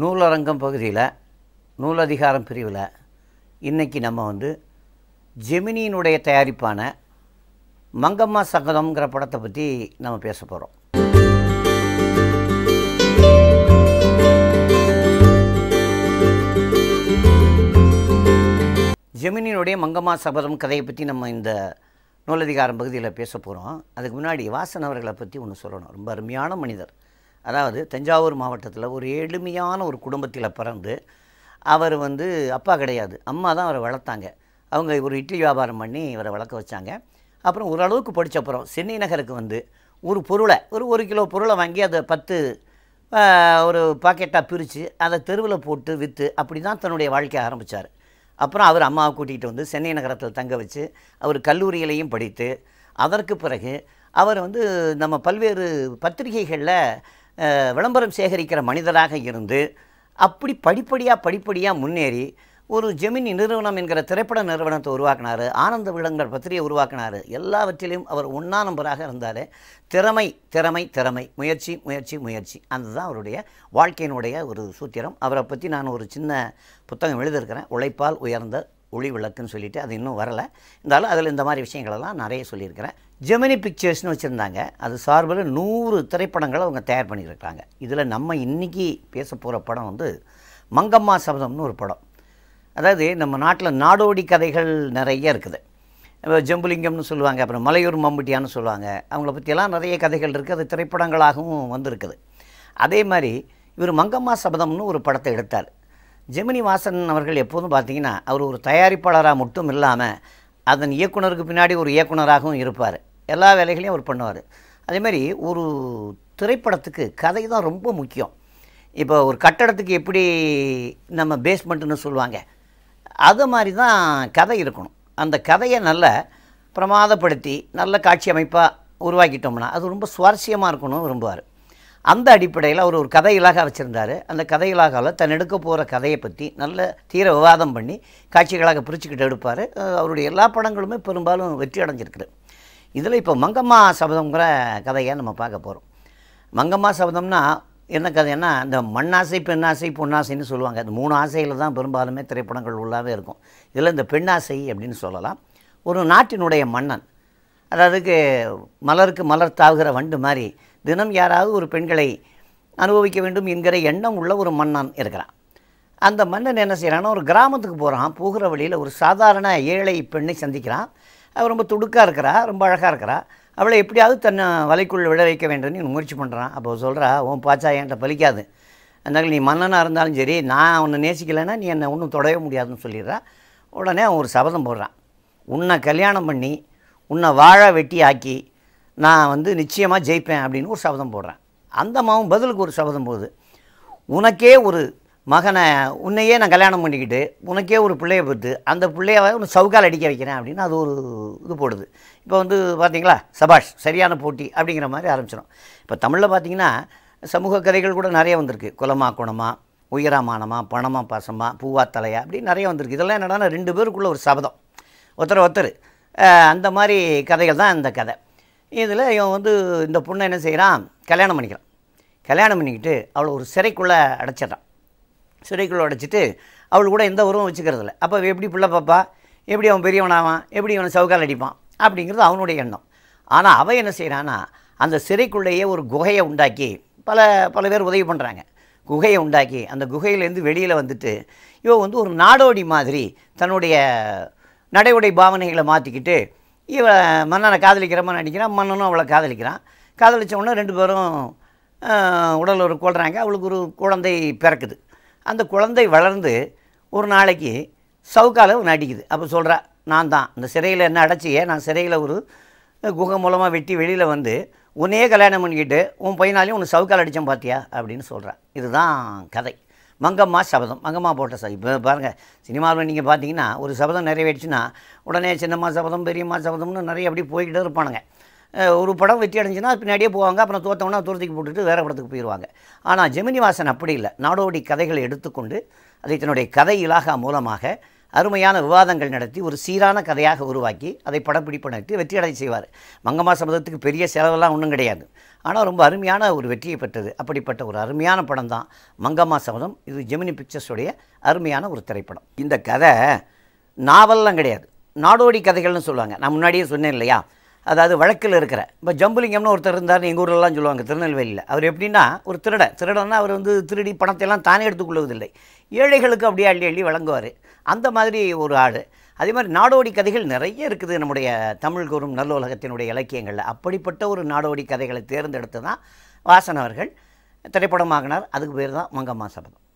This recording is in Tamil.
நூலரங்கம் பகுதியில் நூலதிகாரம் பிரிவில் இன்றைக்கி நம்ம வந்து ஜெமினியினுடைய தயாரிப்பான மங்கம்மா சங்கதம்ங்கிற படத்தை பற்றி நம்ம பேச போகிறோம் ஜெமினியினுடைய மங்கம்மா சபதம் கதையை பற்றி நம்ம இந்த நூலதிகாரம் பகுதியில் பேச போகிறோம் அதுக்கு முன்னாடி வாசன் அவர்களை பற்றி ஒன்று சொல்லணும் ரொம்ப அருமையான மனிதர் அதாவது தஞ்சாவூர் மாவட்டத்தில் ஒரு எளிமையான ஒரு குடும்பத்தில் பிறந்து அவர் வந்து அப்பா கிடையாது அம்மா தான் அவரை வளர்த்தாங்க அவங்க ஒரு இட்லி வியாபாரம் பண்ணி இவரை வளர்க்க வச்சாங்க அப்புறம் ஓரளவுக்கு படித்தப்புறம் சென்னை நகருக்கு வந்து ஒரு பொருளை ஒரு ஒரு கிலோ பொருளை வாங்கி அதை பத்து ஒரு பாக்கெட்டாக பிரித்து அதை தெருவில் போட்டு விற்று அப்படி தான் தன்னுடைய வாழ்க்கையை ஆரம்பித்தார் அப்புறம் அவர் அம்மாவை கூட்டிகிட்டு வந்து சென்னை நகரத்தில் தங்க வச்சு அவர் கல்லூரியிலையும் படித்து அதற்கு பிறகு அவர் வந்து நம்ம பல்வேறு பத்திரிகைகளில் விளம்பரம் சேகரிக்கிற மனிதராக இருந்து அப்படி படிப்படியாக படிப்படியாக முன்னேறி ஒரு ஜெமினி நிறுவனம் என்கிற திரைப்பட நிறுவனத்தை உருவாக்கினார் ஆனந்த விடங்கர் பத்திரிகை உருவாக்கினார் எல்லாவற்றிலையும் அவர் ஒன்றா நம்பராக இருந்தார் திறமை திறமை திறமை முயற்சி முயற்சி முயற்சி அதுதான் அவருடைய வாழ்க்கையினுடைய ஒரு சூத்திரம் அவரை பற்றி நான் ஒரு சின்ன புத்தகம் எழுதியிருக்கிறேன் உழைப்பால் உயர்ந்த ஒளி விளக்குன்னு சொல்லிவிட்டு அது இன்னும் வரலை இருந்தாலும் அதில் இந்த மாதிரி விஷயங்களெல்லாம் நிறைய சொல்லியிருக்கிறேன் ஜெமினி பிக்சர்ஸ்னு வச்சுருந்தாங்க அது சார்பில் நூறு திரைப்படங்களை அவங்க தயார் பண்ணியிருக்காங்க இதில் நம்ம இன்றைக்கி பேச போகிற படம் வந்து மங்கம்மா சபதம்னு ஒரு படம் அதாவது நம்ம நாட்டில் நாடோடி கதைகள் நிறைய இருக்குது ஜம்புலிங்கம்னு சொல்லுவாங்க அப்புறம் மலையூர் மம்பட்டியான்னு சொல்லுவாங்க அவங்கள பற்றியெல்லாம் நிறைய கதைகள் இருக்குது அது திரைப்படங்களாகவும் வந்திருக்குது அதே மாதிரி இவர் மங்கம்மா சபதம்னு ஒரு படத்தை எடுத்தார் ஜெமினி வாசன் அவர்கள் எப்போதும் பார்த்திங்கன்னா அவர் ஒரு தயாரிப்பாளராக மட்டும் இல்லாமல் அதன் இயக்குனருக்கு பின்னாடி ஒரு இயக்குனராகவும் இருப்பார் எல்லா வேலைகளையும் அவர் பண்ணுவார் அதேமாதிரி ஒரு திரைப்படத்துக்கு கதை தான் ரொம்ப முக்கியம் இப்போ ஒரு கட்டடத்துக்கு எப்படி நம்ம பேஸ்மெண்ட்டுன்னு சொல்லுவாங்க அது மாதிரி தான் கதை இருக்கணும் அந்த கதையை நல்ல பிரமாதப்படுத்தி நல்ல காட்சி அமைப்பாக உருவாக்கிட்டோம்னா அது ரொம்ப சுவாரஸ்யமாக இருக்கணும் விரும்புவார் அந்த அடிப்படையில் அவர் ஒரு கதைகளாக வச்சுருந்தார் அந்த கதைகளாக தன் எடுக்க போகிற கதையை பற்றி நல்ல தீர விவாதம் பண்ணி காட்சிகளாக பிரிச்சுக்கிட்டு எடுப்பார் அவருடைய எல்லா படங்களுமே பெரும்பாலும் வெற்றி அடைஞ்சிருக்குது இதில் இப்போ மங்கம்மா சபதம்ங்கிற கதையை நம்ம பார்க்க போகிறோம் மங்கம்மா சபதம்னா என்ன கதைன்னா இந்த மண்ணாசை பெண்ணாசை பொன்னாசைன்னு சொல்லுவாங்க அது மூணு ஆசையில் தான் பெரும்பாலுமே திரைப்படங்கள் உள்ளாவே இருக்கும் இதில் இந்த பெண்ணாசை அப்படின்னு சொல்லலாம் ஒரு நாட்டினுடைய மன்னன் அதாவதுக்கு மலருக்கு மலர் தாவுகிற வண்டு மாதிரி தினம் யாராவது ஒரு பெண்களை அனுபவிக்க வேண்டும் என்கிற எண்ணம் உள்ள ஒரு மன்னன் இருக்கிறான் அந்த மன்னன் என்ன செய்கிறான்னா ஒரு கிராமத்துக்கு போகிறான் போகிற வழியில் ஒரு சாதாரண ஏழை பெண்ணை சந்திக்கிறான் அவள் ரொம்ப துடுக்காக இருக்கிறா ரொம்ப அழகாக இருக்கிறா அவளை எப்படியாவது தன்னை வலைக்குள் விட வைக்க வேண்டும்னு முயற்சி பண்ணுறான் அப்போ சொல்கிறா உன் பாச்சா என்கிட்ட பலிக்காது அதனால நீ மன்னனாக இருந்தாலும் சரி நான் உன்னை நேசிக்கலைன்னா நீ என்னை ஒன்றும் தொடவே முடியாதுன்னு சொல்லிடுறா உடனே அவன் ஒரு சபதம் போடுறான் உன்னை கல்யாணம் பண்ணி உன்னை வாழ வெட்டி ஆக்கி நான் வந்து நிச்சயமாக ஜெயிப்பேன் அப்படின்னு ஒரு சபதம் போடுறேன் அந்த மாவும் பதிலுக்கு ஒரு சபதம் போகுது உனக்கே ஒரு மகனை உன்னையே நான் கல்யாணம் பண்ணிக்கிட்டு உனக்கே ஒரு பிள்ளையை பெற்று அந்த பிள்ளையை உனக்கு சவுக்கால் அடிக்க வைக்கிறேன் அப்படின்னு அது ஒரு இது போடுது இப்போ வந்து பார்த்திங்களா சபாஷ் சரியான போட்டி அப்படிங்கிற மாதிரி ஆரம்பிச்சிடும் இப்போ தமிழில் பார்த்திங்கன்னா சமூக கதைகள் கூட நிறைய வந்திருக்கு குலமா குணமா உயரமானமா பணமா பாசமா பூவா தலையா அப்படின்னு நிறைய வந்திருக்கு இதெல்லாம் என்னடானா ரெண்டு பேருக்குள்ளே ஒரு சபதம் ஒருத்தர் ஒருத்தர் அந்த மாதிரி கதைகள் தான் இந்த கதை இதில் இவன் வந்து இந்த பொண்ணை என்ன செய்கிறான் கல்யாணம் பண்ணிக்கிறான் கல்யாணம் பண்ணிக்கிட்டு அவளை ஒரு சிறைக்குள்ளே அடைச்சிட்றான் சிறைக்குள்ளே உடைச்சிட்டு அவள் கூட எந்த உருவம் வச்சுக்கிறதில்ல அப்போ எப்படி பிள்ளை பாப்பா எப்படி அவன் பெரியவனாவான் எப்படி அவன் சவுக்கால் அடிப்பான் அப்படிங்கிறது அவனுடைய எண்ணம் ஆனால் அவன் என்ன செய்கிறான்னா அந்த சிறைக்குள்ளேயே ஒரு குகையை உண்டாக்கி பல பல பேர் உதவி பண்ணுறாங்க குகையை உண்டாக்கி அந்த குகையிலேருந்து வெளியில் வந்துட்டு இவ வந்து ஒரு நாடோடி மாதிரி தன்னுடைய நடை உடை பாவனைகளை மாற்றிக்கிட்டு இவ மன்னனை காதலிக்கிற மாதிரி நடிக்கிறான் மன்னனும் அவளை காதலிக்கிறான் காதலித்த உடனே ரெண்டு பேரும் உடல் ஒரு கொள்கிறாங்க அவளுக்கு ஒரு குழந்தை பிறக்குது அந்த குழந்தை வளர்ந்து ஒரு நாளைக்கு ஒன்று நடிக்குது அப்போ சொல்கிறா நான் தான் இந்த சிறையில் என்ன அடைச்சியே நான் சிறையில் ஒரு குகை மூலமாக வெட்டி வெளியில் வந்து உன்னையே கல்யாணம் பண்ணிக்கிட்டு உன் பையனாலையும் உன்னை சவுக்கால் அடித்தேன் பார்த்தியா அப்படின்னு சொல்கிறான் இதுதான் கதை மங்கம்மா சபதம் மங்கம்மா போட்ட ச இப்போ பாருங்கள் சினிமாவில் நீங்கள் பார்த்தீங்கன்னா ஒரு சபதம் நிறைவேற்றுச்சுன்னா உடனே சின்னம்மா சபதம் பெரியம்மா சபதம்னு நிறைய அப்படி போய்கிட்டே இருப்பானுங்க ஒரு படம் வெற்றி அடைஞ்சுன்னா பின்னாடியே போவாங்க அப்புறம் தோத்தவனா தூரத்துக்கு போட்டுட்டு வேறு படத்துக்கு போயிடுவாங்க ஆனால் ஜெமினி வாசன் அப்படி இல்லை நாடோடி கதைகளை எடுத்துக்கொண்டு அதை தன்னுடைய கதை இலாகா மூலமாக அருமையான விவாதங்கள் நடத்தி ஒரு சீரான கதையாக உருவாக்கி அதை படப்பிடிப்பு நடத்தி அடைய செய்வார் மங்கம்மா சபதத்துக்கு பெரிய செலவெல்லாம் ஒன்றும் கிடையாது ஆனால் ரொம்ப அருமையான ஒரு வெற்றியை பெற்றது அப்படிப்பட்ட ஒரு அருமையான படம் தான் மங்கம்மா சபதம் இது ஜெமினி பிக்சர்ஸுடைய அருமையான ஒரு திரைப்படம் இந்த கதை நாவல்லாம் கிடையாது நாடோடி கதைகள்னு சொல்லுவாங்க நான் முன்னாடியே சொன்னேன் இல்லையா அதாவது வழக்கில் இருக்கிற இப்போ ஜம்புலிங்கம்னு ஒருத்தர் இருந்தார்னு எங்கள் ஊர்லலாம் சொல்லுவாங்க திருநெல்வேலியில் அவர் எப்படின்னா ஒரு திருடன் திருடன்னா அவர் வந்து திருடி பணத்தை எல்லாம் தானே எடுத்துக்கொள்வதில்லை ஏழைகளுக்கு அப்படியே அள்ளி அள்ளி வழங்குவார் அந்த மாதிரி ஒரு ஆடு அதே மாதிரி நாடோடி கதைகள் நிறைய இருக்குது நம்முடைய தமிழ் கூறும் நல்லுலகத்தினுடைய இலக்கியங்களில் அப்படிப்பட்ட ஒரு நாடோடி கதைகளை தேர்ந்தெடுத்து தான் வாசன் அவர்கள் திரைப்படமாகினார் அதுக்கு பேர் தான் மங்கம்மா சபதம்